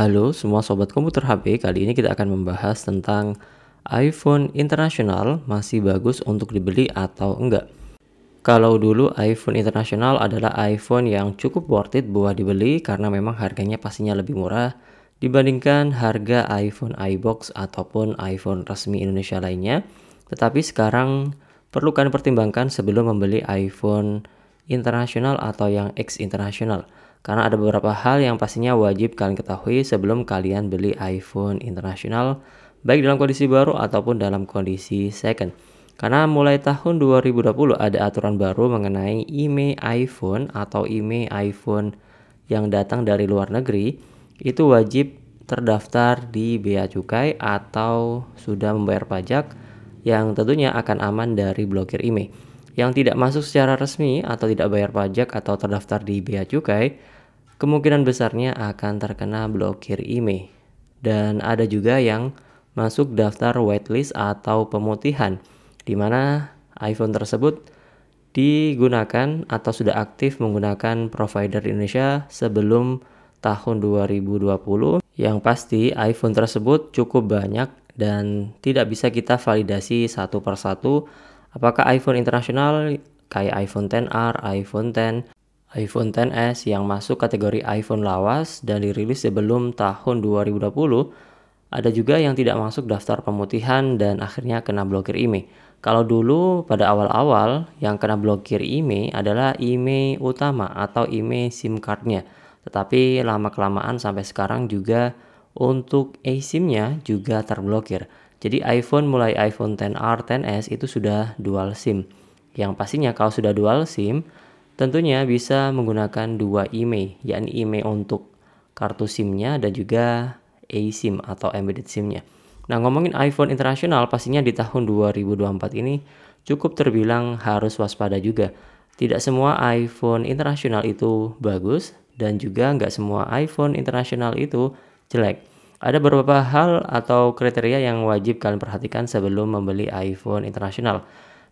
Halo semua sobat komputer HP, kali ini kita akan membahas tentang iPhone internasional masih bagus untuk dibeli atau enggak. Kalau dulu iPhone internasional adalah iPhone yang cukup worth it buat dibeli karena memang harganya pastinya lebih murah dibandingkan harga iPhone iBox ataupun iPhone resmi Indonesia lainnya. Tetapi sekarang perlu kalian pertimbangkan sebelum membeli iPhone internasional atau yang X internasional karena ada beberapa hal yang pastinya wajib kalian ketahui sebelum kalian beli iPhone internasional baik dalam kondisi baru ataupun dalam kondisi second. Karena mulai tahun 2020 ada aturan baru mengenai IMEI iPhone atau IMEI iPhone yang datang dari luar negeri itu wajib terdaftar di bea cukai atau sudah membayar pajak yang tentunya akan aman dari blokir IMEI yang tidak masuk secara resmi atau tidak bayar pajak atau terdaftar di Bea Cukai, kemungkinan besarnya akan terkena blokir IMEI. Dan ada juga yang masuk daftar whitelist atau pemutihan, di mana iPhone tersebut digunakan atau sudah aktif menggunakan provider Indonesia sebelum tahun 2020. Yang pasti iPhone tersebut cukup banyak dan tidak bisa kita validasi satu persatu Apakah iPhone internasional kayak iPhone XR, iPhone X, iPhone XS yang masuk kategori iPhone lawas dan dirilis sebelum tahun 2020, ada juga yang tidak masuk daftar pemutihan dan akhirnya kena blokir IMEI. E. Kalau dulu pada awal-awal yang kena blokir IMEI e adalah IMEI e utama atau IMEI SIM cardnya. Tetapi lama-kelamaan sampai sekarang juga untuk eSIM-nya juga terblokir. Jadi iPhone mulai iPhone 10R, 10s itu sudah dual SIM. Yang pastinya kalau sudah dual SIM, tentunya bisa menggunakan dua IMEI, yakni IMEI untuk kartu SIM-nya dan juga eSIM atau embedded SIM-nya. Nah, ngomongin iPhone internasional pastinya di tahun 2024 ini cukup terbilang harus waspada juga. Tidak semua iPhone internasional itu bagus dan juga nggak semua iPhone internasional itu jelek. Ada beberapa hal atau kriteria yang wajib kalian perhatikan sebelum membeli iPhone internasional.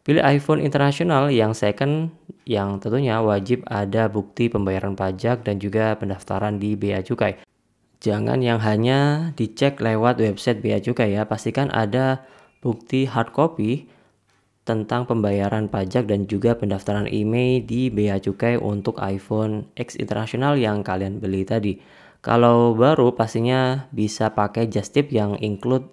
Pilih iPhone internasional yang second yang tentunya wajib ada bukti pembayaran pajak dan juga pendaftaran di Bea Cukai. Jangan yang hanya dicek lewat website Bea Cukai ya, pastikan ada bukti hard copy tentang pembayaran pajak dan juga pendaftaran IMEI di Bea Cukai untuk iPhone X internasional yang kalian beli tadi. Kalau baru pastinya bisa pakai just tip yang include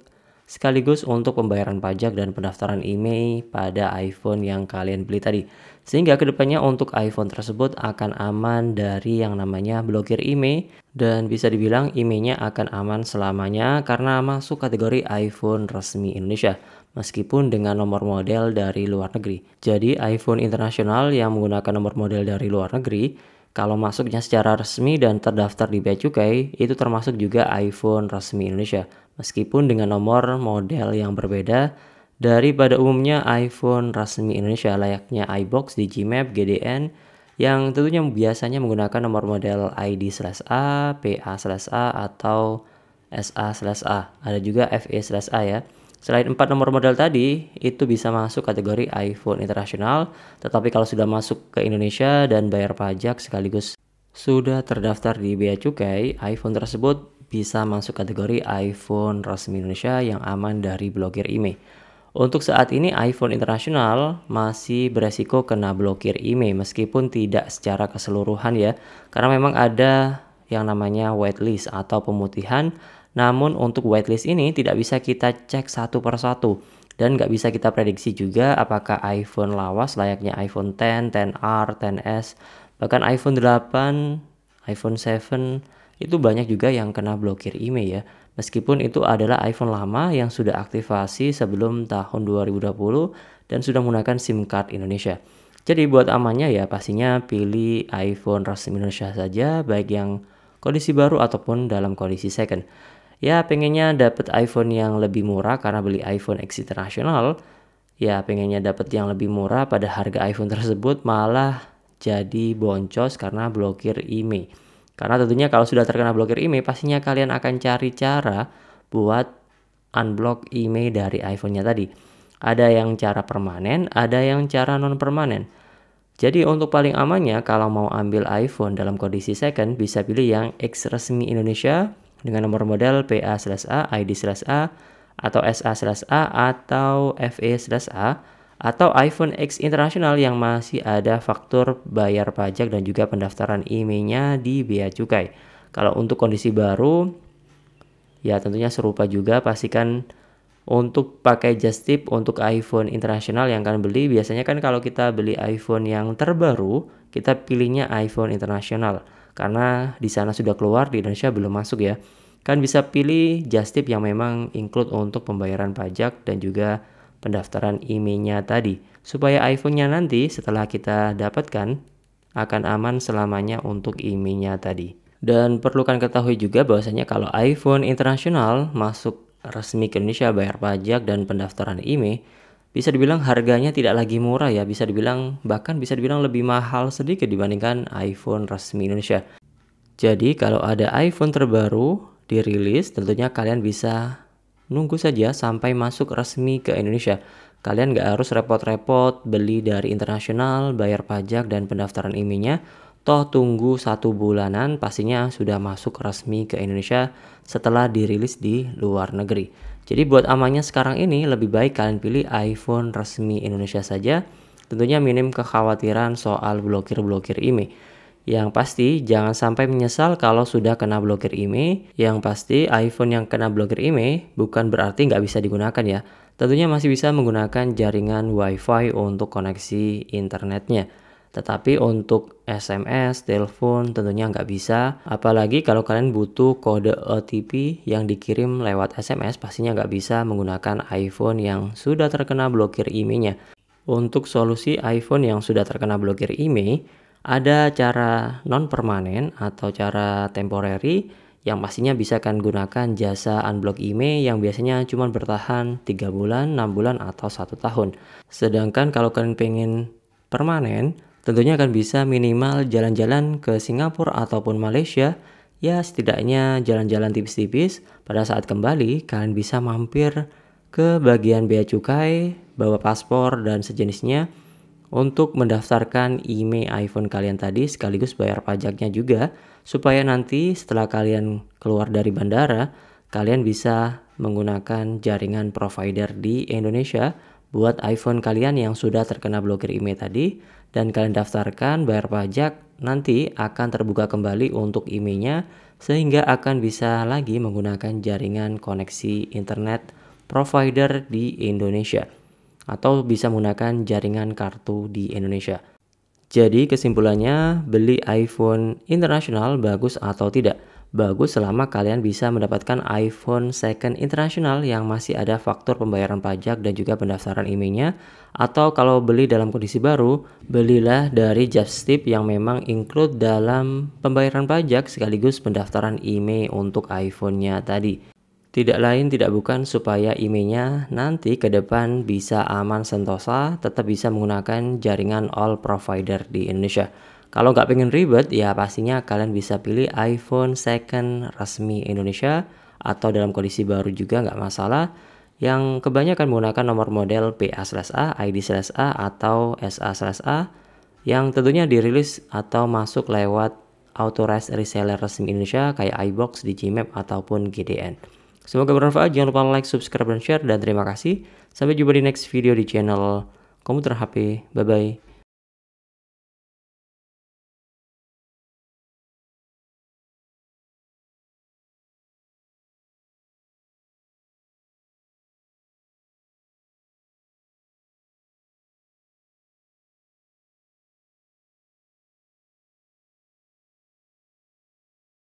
sekaligus untuk pembayaran pajak dan pendaftaran IMEI pada iPhone yang kalian beli tadi. Sehingga kedepannya untuk iPhone tersebut akan aman dari yang namanya blokir IMEI dan bisa dibilang IMEI-nya akan aman selamanya karena masuk kategori iPhone resmi Indonesia meskipun dengan nomor model dari luar negeri. Jadi iPhone internasional yang menggunakan nomor model dari luar negeri kalau masuknya secara resmi dan terdaftar di Bea Cukai, itu termasuk juga iPhone resmi Indonesia, meskipun dengan nomor model yang berbeda daripada umumnya iPhone resmi Indonesia layaknya iBox, Digimap, GDN, yang tentunya biasanya menggunakan nomor model ID/A, PA/A, atau SA/A. Ada juga FE/A ya. Selain empat nomor model tadi, itu bisa masuk kategori iPhone internasional, tetapi kalau sudah masuk ke Indonesia dan bayar pajak sekaligus sudah terdaftar di Bea Cukai, iPhone tersebut bisa masuk kategori iPhone resmi Indonesia yang aman dari blokir IMEI. E. Untuk saat ini iPhone internasional masih beresiko kena blokir IMEI e, meskipun tidak secara keseluruhan ya. Karena memang ada yang namanya whitelist atau pemutihan namun untuk whitelist ini tidak bisa kita cek satu per satu dan nggak bisa kita prediksi juga apakah iPhone lawas layaknya iPhone X, 10R, 10 bahkan iPhone 8, iPhone 7 itu banyak juga yang kena blokir email ya. Meskipun itu adalah iPhone lama yang sudah aktivasi sebelum tahun 2020 dan sudah menggunakan SIM card Indonesia. Jadi buat amannya ya pastinya pilih iPhone resmi Indonesia saja baik yang kondisi baru ataupun dalam kondisi second ya pengennya dapat iPhone yang lebih murah karena beli iPhone X internasional, ya pengennya dapat yang lebih murah pada harga iPhone tersebut malah jadi boncos karena blokir IMEI. E. Karena tentunya kalau sudah terkena blokir IMEI e, pastinya kalian akan cari cara buat unblock IMEI e dari iPhone-nya tadi. Ada yang cara permanen, ada yang cara non permanen. Jadi untuk paling amannya kalau mau ambil iPhone dalam kondisi second bisa pilih yang X resmi Indonesia dengan nomor model PA/A, ID/A, atau SA/A atau FE/A atau iPhone X internasional yang masih ada faktur bayar pajak dan juga pendaftaran IMEI-nya di Bea Cukai. Kalau untuk kondisi baru ya tentunya serupa juga pastikan untuk pakai just tip untuk iPhone internasional yang kalian beli biasanya kan kalau kita beli iPhone yang terbaru kita pilihnya iPhone internasional karena di sana sudah keluar di Indonesia belum masuk ya. Kan bisa pilih just tip yang memang include untuk pembayaran pajak dan juga pendaftaran IMEI-nya tadi supaya iPhone-nya nanti setelah kita dapatkan akan aman selamanya untuk IMEI-nya tadi. Dan perlu kan ketahui juga bahwasanya kalau iPhone internasional masuk resmi ke Indonesia bayar pajak dan pendaftaran IMEI bisa dibilang harganya tidak lagi murah ya, bisa dibilang bahkan bisa dibilang lebih mahal sedikit dibandingkan iPhone resmi Indonesia. Jadi kalau ada iPhone terbaru dirilis, tentunya kalian bisa nunggu saja sampai masuk resmi ke Indonesia. Kalian nggak harus repot-repot beli dari internasional, bayar pajak dan pendaftaran IMINYA, Toh tunggu satu bulanan pastinya sudah masuk resmi ke Indonesia setelah dirilis di luar negeri. Jadi buat amannya sekarang ini lebih baik kalian pilih iPhone resmi Indonesia saja. Tentunya minim kekhawatiran soal blokir-blokir IMEI. E. Yang pasti jangan sampai menyesal kalau sudah kena blokir IMEI. E. Yang pasti iPhone yang kena blokir IMEI e bukan berarti nggak bisa digunakan ya. Tentunya masih bisa menggunakan jaringan WiFi untuk koneksi internetnya. Tetapi untuk SMS, telepon tentunya nggak bisa. Apalagi kalau kalian butuh kode OTP yang dikirim lewat SMS pastinya nggak bisa menggunakan iPhone yang sudah terkena blokir IMEI-nya. Untuk solusi iPhone yang sudah terkena blokir IMEI, e, ada cara non-permanen atau cara temporary yang pastinya bisa kalian gunakan jasa unblock IMEI e yang biasanya cuma bertahan 3 bulan, 6 bulan, atau satu tahun. Sedangkan kalau kalian pengen permanen, tentunya akan bisa minimal jalan-jalan ke Singapura ataupun Malaysia. Ya, setidaknya jalan-jalan tipis-tipis pada saat kembali kalian bisa mampir ke bagian bea cukai, bawa paspor dan sejenisnya untuk mendaftarkan IMEI iPhone kalian tadi sekaligus bayar pajaknya juga supaya nanti setelah kalian keluar dari bandara kalian bisa menggunakan jaringan provider di Indonesia buat iPhone kalian yang sudah terkena blokir IMEI e tadi dan kalian daftarkan bayar pajak nanti akan terbuka kembali untuk IMEI-nya sehingga akan bisa lagi menggunakan jaringan koneksi internet provider di Indonesia atau bisa menggunakan jaringan kartu di Indonesia. Jadi kesimpulannya beli iPhone internasional bagus atau tidak? Bagus selama kalian bisa mendapatkan iPhone second internasional yang masih ada faktor pembayaran pajak dan juga pendaftaran IMEI-nya. Atau kalau beli dalam kondisi baru, belilah dari Justip yang memang include dalam pembayaran pajak sekaligus pendaftaran IMEI untuk iPhone-nya tadi. Tidak lain tidak bukan supaya IMEI-nya nanti ke depan bisa aman sentosa, tetap bisa menggunakan jaringan all provider di Indonesia. Kalau nggak pengen ribet, ya pastinya kalian bisa pilih iPhone second resmi Indonesia atau dalam kondisi baru juga nggak masalah yang kebanyakan menggunakan nomor model PA/A, ID/A atau SA/A yang tentunya dirilis atau masuk lewat authorized reseller resmi Indonesia kayak iBox, Digimap ataupun GDN. Semoga bermanfaat, jangan lupa like, subscribe, dan share, dan terima kasih. Sampai jumpa di next video di channel Komputer HP. Bye-bye.